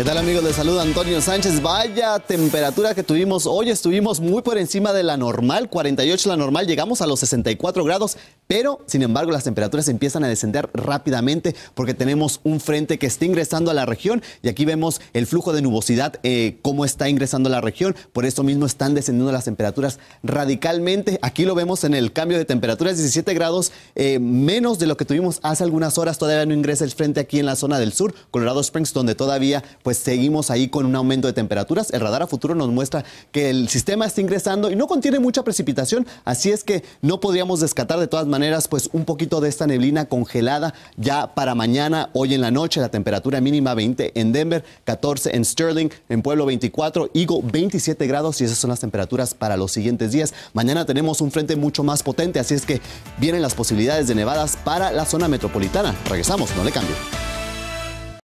¿Qué tal amigos? Les saluda Antonio Sánchez. Vaya temperatura que tuvimos hoy. Estuvimos muy por encima de la normal, 48 la normal, llegamos a los 64 grados, pero sin embargo las temperaturas empiezan a descender rápidamente porque tenemos un frente que está ingresando a la región y aquí vemos el flujo de nubosidad, eh, cómo está ingresando a la región. Por eso mismo están descendiendo las temperaturas radicalmente. Aquí lo vemos en el cambio de temperaturas, 17 grados eh, menos de lo que tuvimos hace algunas horas. Todavía no ingresa el frente aquí en la zona del sur, Colorado Springs, donde todavía... Pues, pues seguimos ahí con un aumento de temperaturas. El radar a futuro nos muestra que el sistema está ingresando y no contiene mucha precipitación, así es que no podríamos descartar de todas maneras pues un poquito de esta neblina congelada ya para mañana, hoy en la noche, la temperatura mínima 20 en Denver, 14 en Sterling, en Pueblo 24, Higo 27 grados y esas son las temperaturas para los siguientes días. Mañana tenemos un frente mucho más potente, así es que vienen las posibilidades de nevadas para la zona metropolitana. Regresamos, no le cambio